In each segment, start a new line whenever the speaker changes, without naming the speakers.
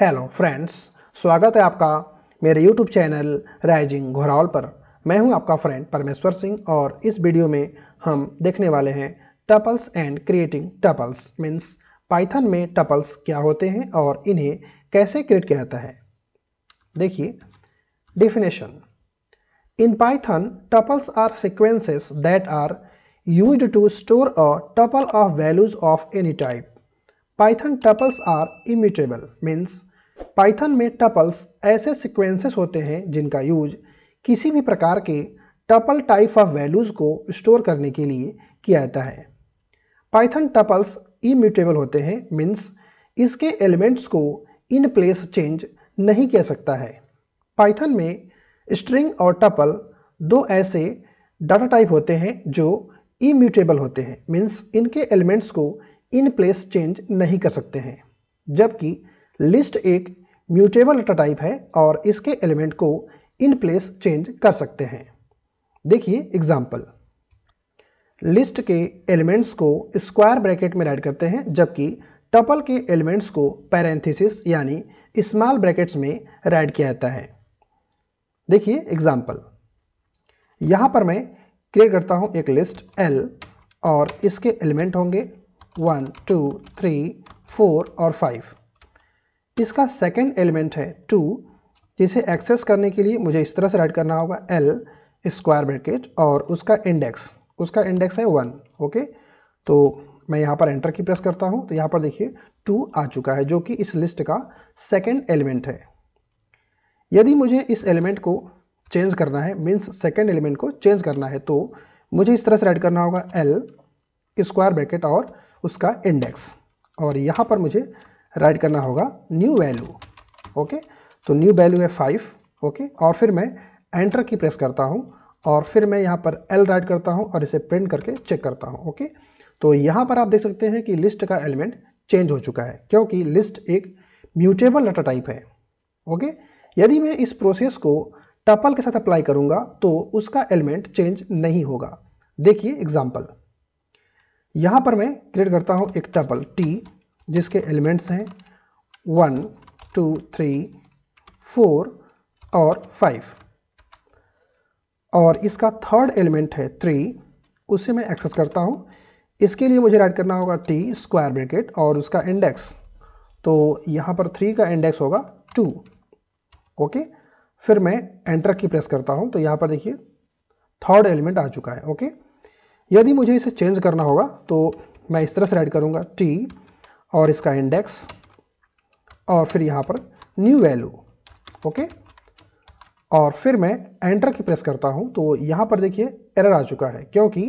Hello friends स्वागत है आपका मेरे यूट्यूब चैनल राइजिंग घोरावल पर मैं हूं आपका फ्रेंड परमेश्वर सिंह और इस वीडियो में हम देखने वाले हैं tuples and creating tuples means Python में टपल्स क्या होते हैं और इन्हें कैसे क्रिएट किया जाता है देखिए definition in Python tuples are sequences that are use to store a tuple of values of any type Python tuples are immutable means Python में टपल्स ऐसे सिक्वेंसेस होते हैं जिनका यूज किसी भी प्रकार के टपल टाइप ऑफ वैल्यूज़ को स्टोर करने के लिए किया जाता है पाइथन टपल्स इम्यूटेबल होते हैं मीन्स इसके एलिमेंट्स को इन प्लेस चेंज नहीं किया सकता है पाइथन में स्ट्रिंग और टपल दो ऐसे डाटा टाइप होते हैं जो इम्यूटेबल होते हैं मीन्स इनके एलिमेंट्स को इन प्लेस चेंज नहीं कर सकते हैं जबकि लिस्ट एक म्यूटेबल डाटा टाइप है और इसके एलिमेंट को इन प्लेस चेंज कर सकते हैं देखिए एग्जाम्पल लिस्ट के एलिमेंट्स को स्क्वायर ब्रैकेट में राइट करते हैं जबकि टपल के एलिमेंट्स को पैरेंथिस यानी स्मॉल ब्रैकेट्स में राइट किया जाता है देखिए एग्जाम्पल यहाँ पर मैं क्रिएट करता हूँ एक लिस्ट एल और इसके एलिमेंट होंगे वन टू थ्री फोर और फाइव इसका सेकेंड एलिमेंट है टू जिसे एक्सेस करने के लिए मुझे इस तरह से राइट करना होगा एल स्क्वायर ब्रैकेट और उसका इंडेक्स उसका इंडेक्स है वन ओके तो मैं यहाँ पर एंटर की प्रेस करता हूँ तो यहाँ पर देखिए टू आ चुका है जो कि इस लिस्ट का सेकेंड एलिमेंट है यदि मुझे इस एलिमेंट को चेंज करना है मीन्स सेकेंड एलिमेंट को चेंज करना है तो मुझे इस तरह से राइट करना होगा एल स्क्वायर ब्रैकेट और उसका इंडेक्स और यहाँ पर मुझे राइट करना होगा न्यू वैल्यू ओके तो न्यू वैल्यू है फाइव ओके और फिर मैं एंटर की प्रेस करता हूँ और फिर मैं यहाँ पर एल राइट करता हूँ और इसे प्रिंट करके चेक करता हूँ ओके तो यहाँ पर आप देख सकते हैं कि लिस्ट का एलिमेंट चेंज हो चुका है क्योंकि लिस्ट एक म्यूटेबल डाटा टाइप है ओके यदि मैं इस प्रोसेस को टपल के साथ अप्लाई करूंगा तो उसका एलिमेंट चेंज नहीं होगा देखिए एग्जाम्पल यहाँ पर मैं क्रिएट करता हूँ एक टपल टी जिसके एलिमेंट्स हैं वन टू थ्री फोर और फाइव और इसका थर्ड एलिमेंट है थ्री उसे मैं एक्सेस करता हूँ इसके लिए मुझे राइट करना होगा टी स्क्वायर ब्रैकेट और उसका इंडेक्स तो यहाँ पर थ्री का इंडेक्स होगा टू ओके फिर मैं एंटर की प्रेस करता हूँ तो यहाँ पर देखिए थर्ड एलिमेंट आ चुका है ओके यदि मुझे इसे चेंज करना होगा तो मैं इस तरह से राइट करूँगा टी और इसका इंडेक्स और फिर यहाँ पर न्यू वैल्यू ओके और फिर मैं एंटर की प्रेस करता हूँ तो यहाँ पर देखिए एरर आ चुका है क्योंकि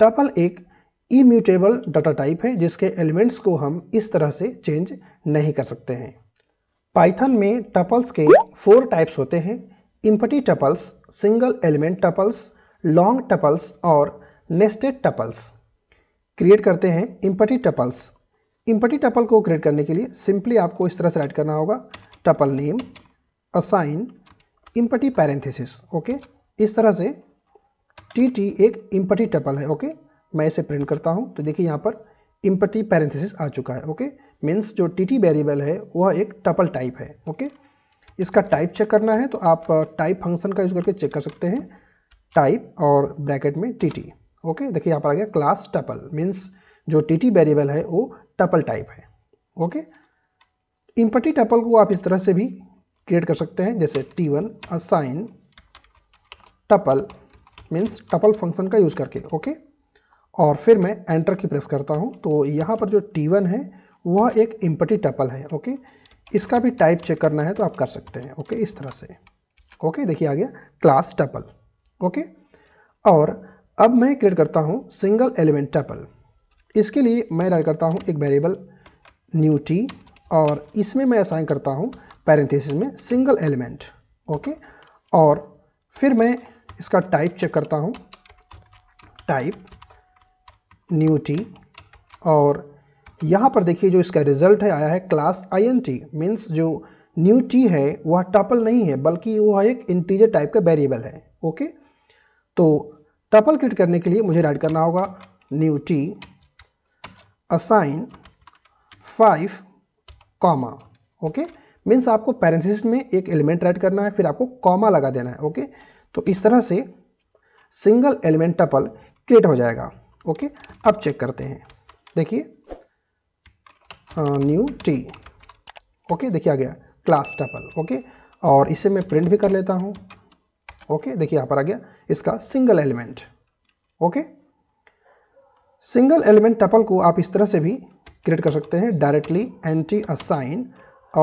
टपल एक इम्यूटेबल डाटा टाइप है जिसके एलिमेंट्स को हम इस तरह से चेंज नहीं कर सकते हैं पाइथन में टपल्स के फोर टाइप्स होते हैं empty tuples single element tuples long tuples और नेस्टेड टपल्स क्रिएट करते हैं इम्पटी टपल्स इम्पटी टपल को क्रिएट करने के लिए सिंपली आपको इस तरह से राइट करना होगा tuple name assign empty parenthesis okay इस तरह से टी टी एक इम्पटी टपल है ओके मैं इसे प्रिंट करता हूँ तो देखिए यहाँ पर इम्पटी पैरेंथेसिस आ चुका है ओके मीन्स जो टी टी वेरिएबल है वह एक टपल टाइप है ओके इसका टाइप चेक करना है तो आप टाइप uh, फंक्शन का यूज़ करके चेक कर सकते हैं टाइप और ब्रैकेट में टी टी ओके देखिए यहाँ पर आ गया क्लास टपल मीन्स जो टी टी वेरिएबल है वो टपल टाइप है ओके इम्पटी टपल को आप इस तरह से भी क्रिएट कर सकते हैं जैसे t one assign tuple means tuple function का यूज़ करके ओके और फिर मैं एंटर की प्रेस करता हूँ तो यहाँ पर जो टी वन है वह एक इम्पटी टपल है ओके इसका भी टाइप चेक करना है तो आप कर सकते हैं ओके इस तरह से ओके देखिए आ गया क्लास टपल ओके और अब मैं क्रिएट करता हूँ सिंगल एलिमेंट टपल इसके लिए मैं डाल करता हूँ एक वेरिएबल न्यू टी और इसमें मैं असाइन करता हूँ पैरेंथेसिस में सिंगल एलिमेंट ओके और फिर मैं इसका टाइप चेक करता हूँ टाइप न्यू टी और यहाँ पर देखिए जो इसका रिजल्ट है आया है class i n t means जो न्यू टी है वह टपल नहीं है बल्कि वह एक इंटीजर टाइप का वेरिएबल है ओके तो टपल क्रिएट करने के लिए मुझे राइट करना होगा new t assign five comma okay means आपको पैरेंथिस में एक एलिमेंट ऐड करना है फिर आपको कॉमा लगा देना है ओके तो इस तरह से सिंगल एलिमेंट टपल क्रिएट हो जाएगा ओके अब चेक करते हैं देखिए न्यू टी ओके देखिए आ गया क्लास टपल ओके और इसे मैं प्रिंट भी कर लेता हूँ ओके देखिए यहाँ पर आ गया इसका single element okay single element tuple को आप इस तरह से भी क्रिएट कर सकते हैं डायरेक्टली एंटी असाइन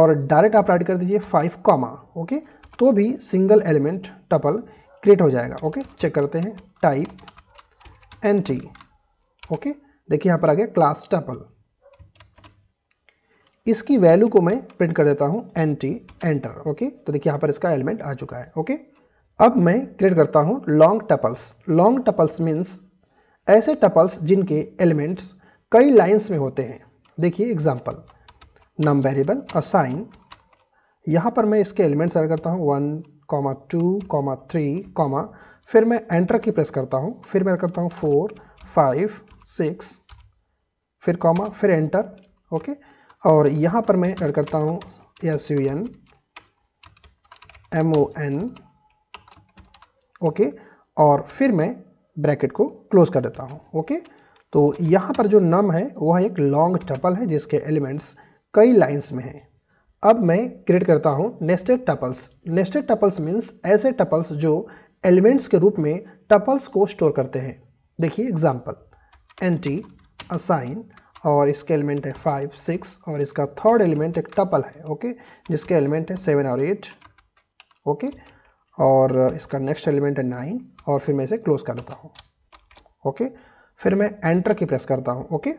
और डायरेक्ट आप राइट कर दीजिए फाइव कॉमा ओके तो भी सिंगल एलिमेंट टपल क्रिएट हो जाएगा ओके चेक करते हैं टाइप एंटी ओके देखिए यहां पर आ गया क्लास टपल इसकी वैल्यू को मैं प्रिंट कर देता हूं एंटी एंटर ओके तो देखिए यहां पर इसका एलिमेंट आ चुका है ओके अब मैं क्रिएट करता हूं long tuples long tuples means ऐसे टपल्स जिनके एलिमेंट्स कई लाइंस में होते हैं देखिए एग्जाम्पल नम वेरिएबल असाइन यहाँ पर मैं इसके एलिमेंट्स एड करता हूँ one comma two comma three comma फिर मैं एंटर की प्रेस करता हूँ फिर मैं करता हूँ फोर फाइव सिक्स फिर कॉमा फिर एंटर ओके और यहाँ पर मैं एड करता हूँ S U N M O N okay और फिर मैं ब्रैकेट को क्लोज कर देता हूँ ओके तो यहाँ पर जो नम है वह एक लॉन्ग टपल है जिसके एलिमेंट्स कई लाइन्स में हैं अब मैं क्रिएट करता हूँ nested tuples nested tuples means ऐसे टपल्स जो एलिमेंट्स के रूप में टपल्स को स्टोर करते हैं देखिए एग्जाम्पल एन टी असाइन और इसके एलिमेंट है फाइव सिक्स और इसका थर्ड एलिमेंट एक टपल है ओके जिसके एलिमेंट है सेवन और एट ओके और इसका नेक्स्ट एलिमेंट है नाइन और फिर मैं इसे क्लोज कर देता हूँ ओके फिर मैं एंटर की प्रेस करता हूँ ओके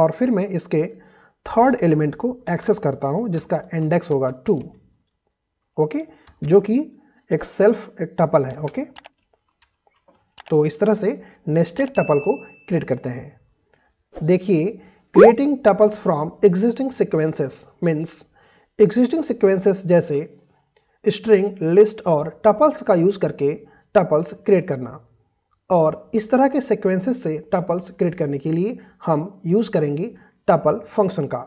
और फिर मैं इसके थर्ड एलिमेंट को एक्सेस करता हूँ जिसका इंडेक्स होगा टू ओके जो कि एक सेल्फ एक टपल है ओके तो इस तरह से नेस्टेड टपल को क्रिएट करते हैं देखिए creating tuples from existing sequences means existing sequences जैसे स्ट्रिंग लिस्ट और टपल्स का यूज़ करके टपल्स क्रिएट करना और इस तरह के सिक्वेंसेस से टपल्स क्रिएट करने के लिए हम यूज़ करेंगे टपल फंक्शन का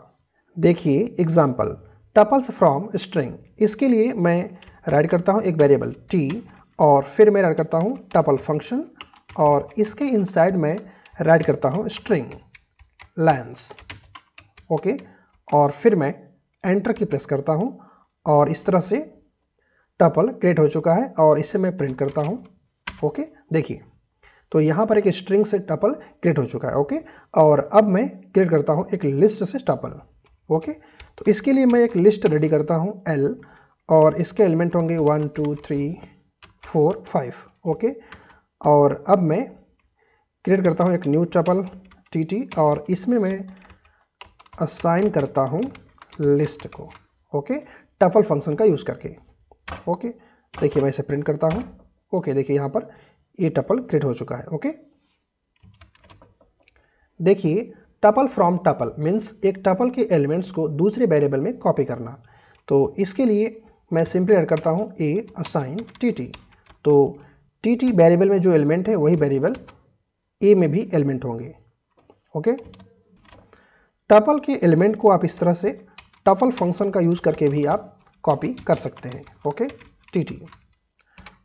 देखिए एग्जाम्पल टपल्स फ्रॉम स्ट्रिंग इसके लिए मैं राइट करता हूँ एक वेरिएबल टी और फिर मैं राइट करता हूँ टपल फंक्शन और इसके इनसाइड में राइट करता हूँ स्ट्रिंग लेंस ओके और फिर मैं एंटर की प्रेस करता हूँ और इस तरह से टपल क्रिएट हो चुका है और इसे मैं प्रिंट करता हूँ ओके देखिए तो यहाँ पर एक स्ट्रिंग से टपल क्रिएट हो चुका है ओके और अब मैं क्रिएट करता हूँ एक लिस्ट से टपल ओके तो इसके लिए मैं एक लिस्ट रेडी करता हूँ एल और इसके एलिमेंट होंगे one two three four five okay और अब मैं क्रिएट करता हूँ एक न्यू टपल टी टी और इसमें मैं असाइन करता हूँ लिस्ट को ओके टपल फंक्शन का यूज़ करके ओके देखिए मैं इसे प्रिंट करता हूँ ओके देखिए यहाँ पर ये टपल क्रिएट हो चुका है ओके देखिए टपल फ्रॉम टपल मीन्स एक टपल के एलिमेंट्स को दूसरे वेरिएबल में कॉपी करना तो इसके लिए मैं सिंपली एड करता हूँ ए असाइन टी टी तो टी टी वेरिएबल में जो एलिमेंट है वही वेरिएबल ए में भी एलिमेंट होंगे ओके टपल के एलिमेंट को आप इस तरह से टपल फंक्शन का यूज़ करके भी आप कॉपी कर सकते हैं ओके टी टी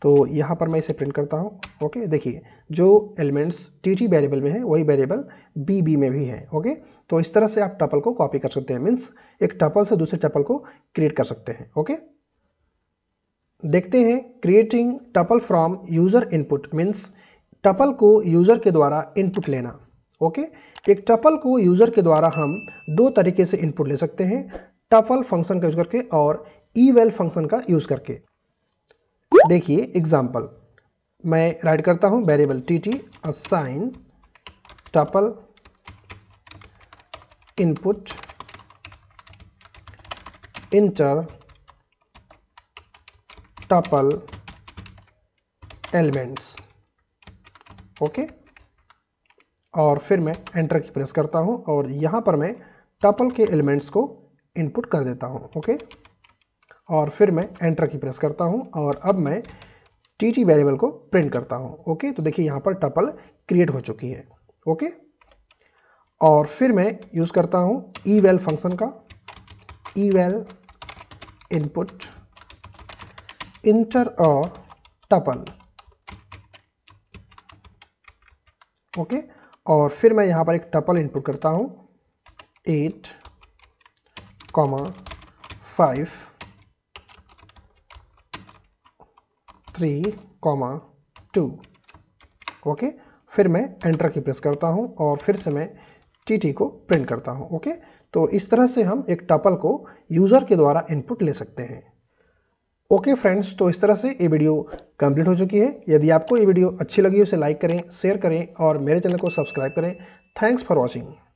तो यहाँ पर मैं इसे प्रिंट करता हूँ ओके देखिए जो एलिमेंट्स टी टी वेरिएबल में है वही वेरिएबल बी बी में भी है ओके तो इस तरह से आप टपल को कॉपी कर सकते हैं मीन्स एक टपल से दूसरे टपल को क्रिएट कर सकते हैं ओके देखते हैं creating tuple from user input means tuple को यूज़र के द्वारा इनपुट लेना ओके एक टपल को यूज़र के द्वारा हम दो तरीके से इनपुट ले सकते हैं टपल फंक्शन का यूज़ करके और ई वेल फंक्शन का यूज़ करके देखिए एग्जाम्पल मैं राइट करता हूं variable t t assign tuple input enter tuple elements okay और फिर मैं एंटर की प्रेस करता हूं और यहां पर मैं टपल के एलिमेंट्स को इनपुट कर देता हूं ओके okay? और फिर मैं एंटर की प्रेस करता हूँ और अब मैं टी टी वेरिएबल को प्रिंट करता हूँ ओके तो देखिए यहाँ पर टपल क्रिएट हो चुकी है ओके और फिर मैं यूज़ करता हूँ ई वेल फंक्शन का eval input enter a tuple okay और फिर मैं यहाँ पर एक टपल इनपुट करता हूँ eight comma five three comma two okay फिर मैं एंटर की प्रेस करता हूँ और फिर से मैं टी टी को प्रिंट करता हूँ ओके तो इस तरह से हम एक टपल को यूज़र के द्वारा इनपुट ले सकते हैं ओके फ्रेंड्स तो इस तरह से ये वीडियो कंप्लीट हो चुकी है यदि आपको ये वीडियो अच्छी लगी उसे लाइक करें शेयर करें और मेरे चैनल को सब्सक्राइब करें थैंक्स फॉर वॉचिंग